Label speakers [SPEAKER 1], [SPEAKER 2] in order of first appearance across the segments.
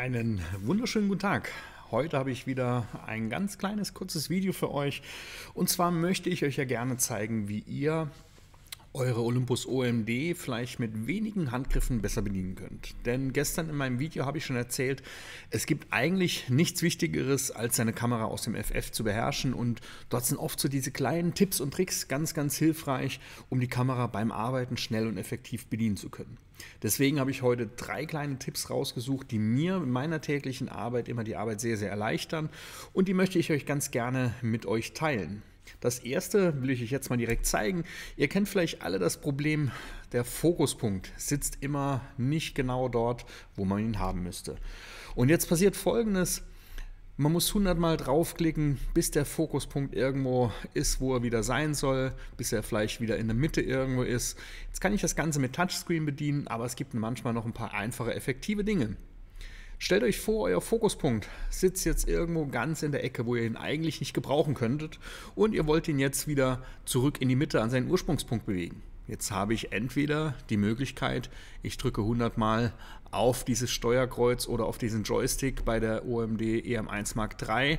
[SPEAKER 1] Einen wunderschönen guten Tag. Heute habe ich wieder ein ganz kleines, kurzes Video für euch. Und zwar möchte ich euch ja gerne zeigen, wie ihr eure Olympus OMD vielleicht mit wenigen Handgriffen besser bedienen könnt. Denn gestern in meinem Video habe ich schon erzählt, es gibt eigentlich nichts Wichtigeres, als seine Kamera aus dem FF zu beherrschen und dort sind oft so diese kleinen Tipps und Tricks ganz, ganz hilfreich, um die Kamera beim Arbeiten schnell und effektiv bedienen zu können. Deswegen habe ich heute drei kleine Tipps rausgesucht, die mir in meiner täglichen Arbeit immer die Arbeit sehr, sehr erleichtern und die möchte ich euch ganz gerne mit euch teilen. Das erste will ich euch jetzt mal direkt zeigen. Ihr kennt vielleicht alle das Problem, der Fokuspunkt sitzt immer nicht genau dort, wo man ihn haben müsste. Und jetzt passiert folgendes. Man muss 100 Mal draufklicken, bis der Fokuspunkt irgendwo ist, wo er wieder sein soll, bis er vielleicht wieder in der Mitte irgendwo ist. Jetzt kann ich das Ganze mit Touchscreen bedienen, aber es gibt manchmal noch ein paar einfache, effektive Dinge. Stellt euch vor, euer Fokuspunkt sitzt jetzt irgendwo ganz in der Ecke, wo ihr ihn eigentlich nicht gebrauchen könntet und ihr wollt ihn jetzt wieder zurück in die Mitte an seinen Ursprungspunkt bewegen. Jetzt habe ich entweder die Möglichkeit, ich drücke 100 Mal auf dieses Steuerkreuz oder auf diesen Joystick bei der OMD EM1 Mark III.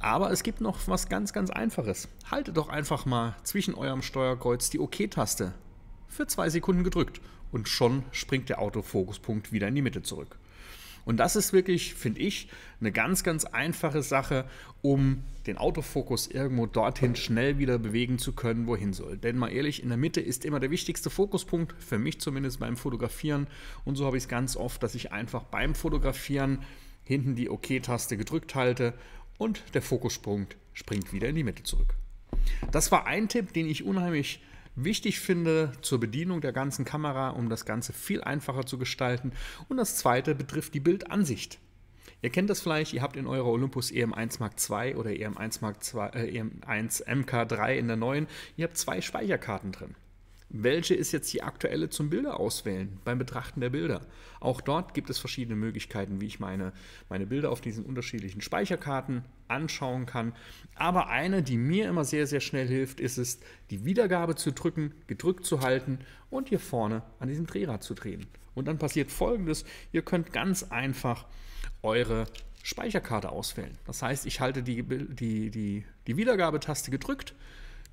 [SPEAKER 1] Aber es gibt noch was ganz, ganz Einfaches. Haltet doch einfach mal zwischen eurem Steuerkreuz die OK-Taste OK für zwei Sekunden gedrückt und schon springt der Autofokuspunkt wieder in die Mitte zurück. Und das ist wirklich, finde ich, eine ganz, ganz einfache Sache, um den Autofokus irgendwo dorthin schnell wieder bewegen zu können, wohin soll. Denn mal ehrlich, in der Mitte ist immer der wichtigste Fokuspunkt, für mich zumindest beim Fotografieren. Und so habe ich es ganz oft, dass ich einfach beim Fotografieren hinten die OK-Taste OK gedrückt halte und der Fokuspunkt springt wieder in die Mitte zurück. Das war ein Tipp, den ich unheimlich wichtig finde zur Bedienung der ganzen Kamera, um das Ganze viel einfacher zu gestalten. Und das zweite betrifft die Bildansicht. Ihr kennt das vielleicht, ihr habt in eurer Olympus EM1 Mark II oder EM1, Mark II, äh, EM1 MK3 in der neuen, ihr habt zwei Speicherkarten drin welche ist jetzt die aktuelle zum Bilder auswählen, beim Betrachten der Bilder. Auch dort gibt es verschiedene Möglichkeiten, wie ich meine, meine Bilder auf diesen unterschiedlichen Speicherkarten anschauen kann. Aber eine, die mir immer sehr, sehr schnell hilft, ist es, die Wiedergabe zu drücken, gedrückt zu halten und hier vorne an diesem Drehrad zu drehen. Und dann passiert folgendes, ihr könnt ganz einfach eure Speicherkarte auswählen. Das heißt, ich halte die, die, die, die Wiedergabetaste gedrückt,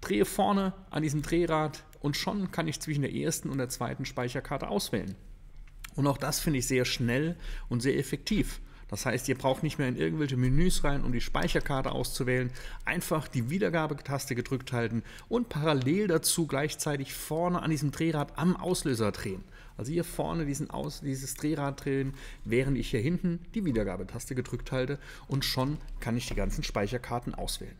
[SPEAKER 1] drehe vorne an diesem Drehrad und schon kann ich zwischen der ersten und der zweiten Speicherkarte auswählen. Und auch das finde ich sehr schnell und sehr effektiv. Das heißt, ihr braucht nicht mehr in irgendwelche Menüs rein, um die Speicherkarte auszuwählen. Einfach die Wiedergabetaste gedrückt halten und parallel dazu gleichzeitig vorne an diesem Drehrad am Auslöser drehen. Also hier vorne diesen Aus, dieses Drehrad drehen, während ich hier hinten die Wiedergabetaste gedrückt halte und schon kann ich die ganzen Speicherkarten auswählen.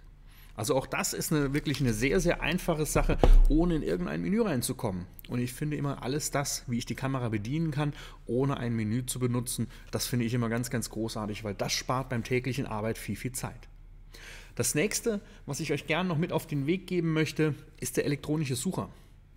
[SPEAKER 1] Also auch das ist eine, wirklich eine sehr, sehr einfache Sache, ohne in irgendein Menü reinzukommen. Und ich finde immer alles das, wie ich die Kamera bedienen kann, ohne ein Menü zu benutzen, das finde ich immer ganz, ganz großartig, weil das spart beim täglichen Arbeit viel, viel Zeit. Das nächste, was ich euch gerne noch mit auf den Weg geben möchte, ist der elektronische Sucher.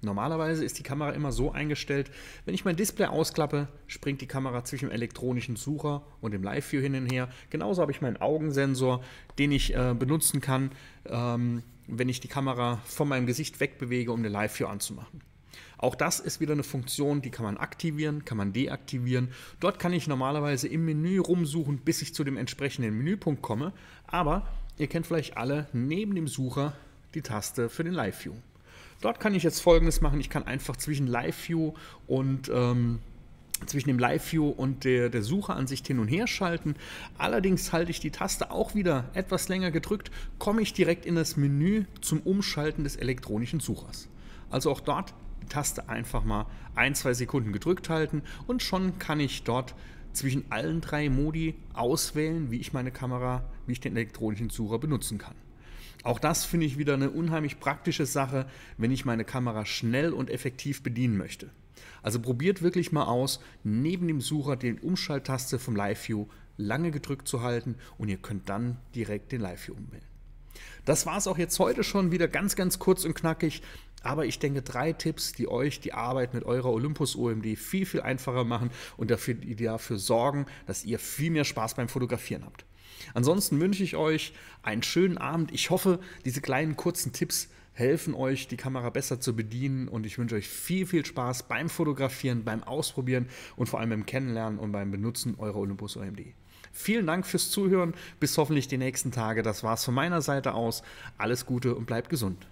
[SPEAKER 1] Normalerweise ist die Kamera immer so eingestellt, wenn ich mein Display ausklappe, springt die Kamera zwischen dem elektronischen Sucher und dem Live-View hin und her. Genauso habe ich meinen Augensensor, den ich äh, benutzen kann, ähm, wenn ich die Kamera von meinem Gesicht wegbewege, um den Live-View anzumachen. Auch das ist wieder eine Funktion, die kann man aktivieren, kann man deaktivieren. Dort kann ich normalerweise im Menü rumsuchen, bis ich zu dem entsprechenden Menüpunkt komme. Aber ihr kennt vielleicht alle neben dem Sucher die Taste für den Live-View. Dort kann ich jetzt folgendes machen. Ich kann einfach zwischen Live View und ähm, zwischen dem Live-View und der, der Sucheansicht hin und her schalten. Allerdings halte ich die Taste auch wieder etwas länger gedrückt, komme ich direkt in das Menü zum Umschalten des elektronischen Suchers. Also auch dort die Taste einfach mal ein, zwei Sekunden gedrückt halten und schon kann ich dort zwischen allen drei Modi auswählen, wie ich meine Kamera, wie ich den elektronischen Sucher benutzen kann. Auch das finde ich wieder eine unheimlich praktische Sache, wenn ich meine Kamera schnell und effektiv bedienen möchte. Also probiert wirklich mal aus, neben dem Sucher den Umschalttaste vom Live View lange gedrückt zu halten und ihr könnt dann direkt den Live View umwählen. Das war es auch jetzt heute schon wieder ganz, ganz kurz und knackig. Aber ich denke, drei Tipps, die euch die Arbeit mit eurer Olympus OMD viel, viel einfacher machen und dafür, die dafür sorgen, dass ihr viel mehr Spaß beim Fotografieren habt. Ansonsten wünsche ich euch einen schönen Abend. Ich hoffe, diese kleinen kurzen Tipps helfen euch, die Kamera besser zu bedienen und ich wünsche euch viel, viel Spaß beim Fotografieren, beim Ausprobieren und vor allem beim Kennenlernen und beim Benutzen eurer Olympus OMD. Vielen Dank fürs Zuhören, bis hoffentlich die nächsten Tage. Das war es von meiner Seite aus. Alles Gute und bleibt gesund.